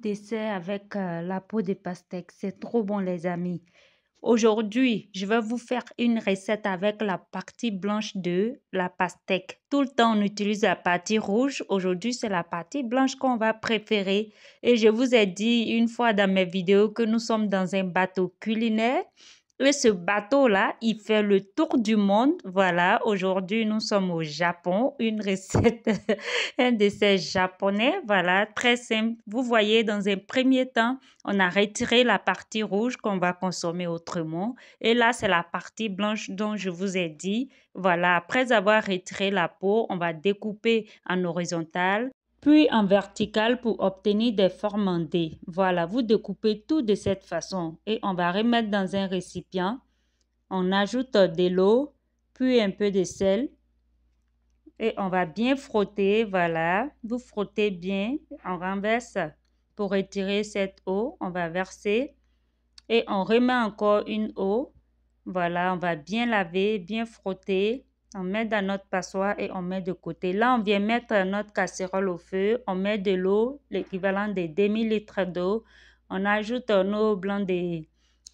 dessert avec euh, la peau de pastèque. C'est trop bon, les amis. Aujourd'hui, je vais vous faire une recette avec la partie blanche de la pastèque. Tout le temps, on utilise la partie rouge. Aujourd'hui, c'est la partie blanche qu'on va préférer. Et je vous ai dit une fois dans mes vidéos que nous sommes dans un bateau culinaire. Et ce bateau-là, il fait le tour du monde. Voilà, aujourd'hui, nous sommes au Japon. Une recette, un dessert japonais. Voilà, très simple. Vous voyez, dans un premier temps, on a retiré la partie rouge qu'on va consommer autrement. Et là, c'est la partie blanche dont je vous ai dit. Voilà, après avoir retiré la peau, on va découper en horizontal puis en vertical pour obtenir des formes en D. Voilà, vous découpez tout de cette façon et on va remettre dans un récipient. On ajoute de l'eau, puis un peu de sel et on va bien frotter, voilà. Vous frottez bien, on renverse pour retirer cette eau. On va verser et on remet encore une eau. Voilà, on va bien laver, bien frotter on met dans notre passoire et on met de côté. Là, on vient mettre notre casserole au feu, on met de l'eau, l'équivalent de demi-litres d'eau. On ajoute nos blancs de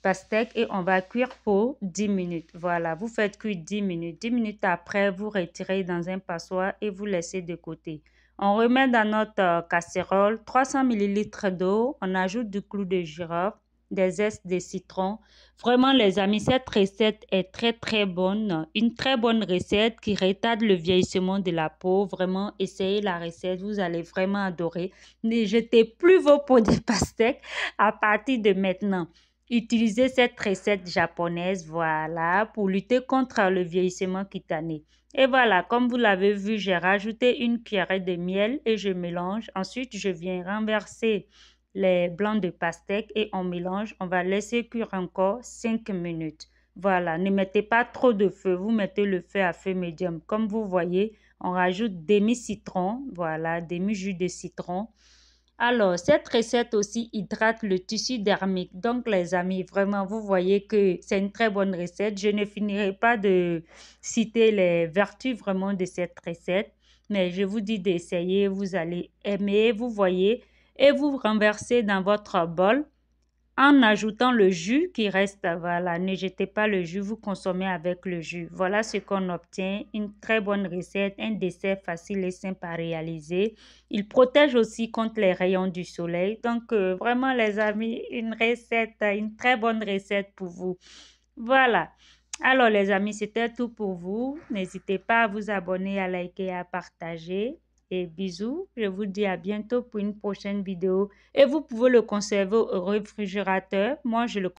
pastèque et on va cuire pour 10 minutes. Voilà, vous faites cuire 10 minutes. 10 minutes après, vous retirez dans un passoire et vous laissez de côté. On remet dans notre euh, casserole 300 ml d'eau, on ajoute du clou de girofle, des zestes de citron. Vraiment, les amis, cette recette est très, très bonne. Une très bonne recette qui retarde le vieillissement de la peau. Vraiment, essayez la recette. Vous allez vraiment adorer. Ne jetez plus vos pots de pastèque à partir de maintenant. Utilisez cette recette japonaise, voilà, pour lutter contre le vieillissement cutané. Et voilà, comme vous l'avez vu, j'ai rajouté une cuillerée de miel et je mélange. Ensuite, je viens renverser les blancs de pastèque et on mélange. On va laisser cuire encore 5 minutes. Voilà, ne mettez pas trop de feu. Vous mettez le feu à feu médium. Comme vous voyez, on rajoute demi-citron. Voilà, demi-jus de citron. Alors, cette recette aussi hydrate le tissu dermique. Donc, les amis, vraiment, vous voyez que c'est une très bonne recette. Je ne finirai pas de citer les vertus vraiment de cette recette, mais je vous dis d'essayer. Vous allez aimer. Vous voyez, et vous renversez dans votre bol en ajoutant le jus qui reste. Voilà, ne jetez pas le jus, vous consommez avec le jus. Voilà ce qu'on obtient, une très bonne recette, un dessert facile et simple à réaliser. Il protège aussi contre les rayons du soleil. Donc euh, vraiment les amis, une recette, une très bonne recette pour vous. Voilà. Alors les amis, c'était tout pour vous. N'hésitez pas à vous abonner, à liker, à partager bisous. Je vous dis à bientôt pour une prochaine vidéo. Et vous pouvez le conserver au réfrigérateur. Moi, je le